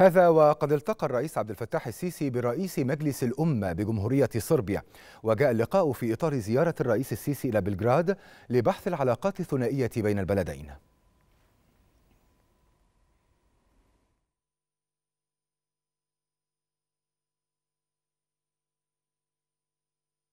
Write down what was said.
هذا وقد التقى الرئيس عبد الفتاح السيسي برئيس مجلس الأمة بجمهورية صربيا وجاء اللقاء في إطار زيارة الرئيس السيسي إلى بلغراد لبحث العلاقات الثنائية بين البلدين